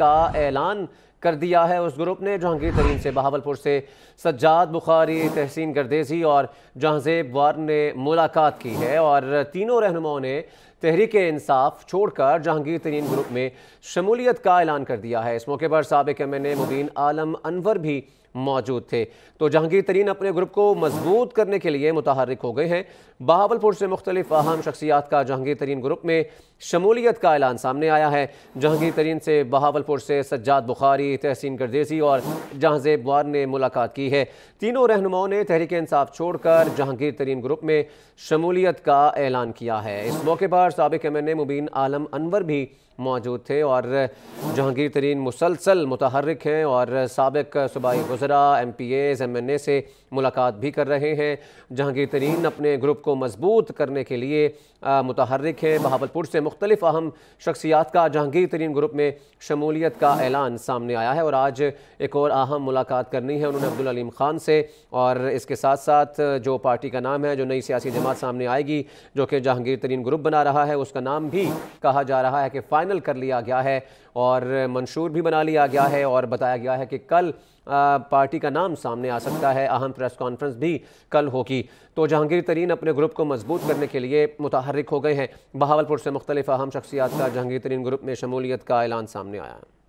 का ऐलान कर दिया है उस ग्रुप ने जहांगीर तरीन से बहावलपुर से सज्जाद बुखारी तहसीन गर्देजी और जहांजेब वार ने मुलाकात की है और तीनों रहनुमाओं ने तहरीक इंसाफ छोड़कर जहांगीर तरीन ग्रुप में शमूलियत का ऐलान कर दिया है इस मौके पर सबक M N A Mubeen Alam Anwar भी मौजूद थे तो जहांगीर तरीन अपने ग्रुप को मजबूत करने के लिए मुतहरक हो गए हैं बहावलपुर से मुख्तलिफ अहम शख्सियात का जहांगीर तरीन ग्रुप में शमूलियत का ऐलान सामने आया है जहांगीर तरीन से बहावलपुर से सज्जाद बुखारी तहसीन करदेसी और जहांजेब वार ने मुलाकात की है तीनों रहनुमाओं ने तहरीक इंसाफ छोड़कर जहांगीर तरीन ग्रुप में शमूलियत का ऐलान किया है इस मौके पर सबक M N A Mubeen Alam Anwar भी मौजूद थे और जहांगीर तरीन मुसलसल मुतहरक हैं और सबक सूबाई वजरा M P as M N A से मुलाकात भी कर रहे हैं जहांगीर तरीन अपने ग्रुप को मजबूत करने के लिए मुतहरक है बहावलपुर से मुख्तलिफ अहम शख्सियात का जहांगीर तरीन ग्रुप में शमूलियत का ऐलान सामने आया है और आज एक और अहम मुलाकात करनी है उन्होंने अब्दुलम खान से और इसके साथ साथ जो पार्टी का नाम है जो नई सियासी जमात सामने आएगी जो कि जहांगीर तरीन ग्रुप बना रहा है उसका नाम भी कहा जा रहा है कि फ़ाइनल कर लिया गया है और मंशूर भी बना लिया गया है और बताया गया है कि कल पार्टी का नाम सामने आ सकता है अहम प्रेस कॉन्फ्रेंस भी कल होगी तो जहांगीर तरीन अपने ग्रुप को मजबूत करने के लिए मुतहरक हो गए हैं बहावलपुर से मुख्तलिफ अहम शख्सियात का जहांगीर तरीन ग्रुप में शमूलियत का ऐलान सामने आया है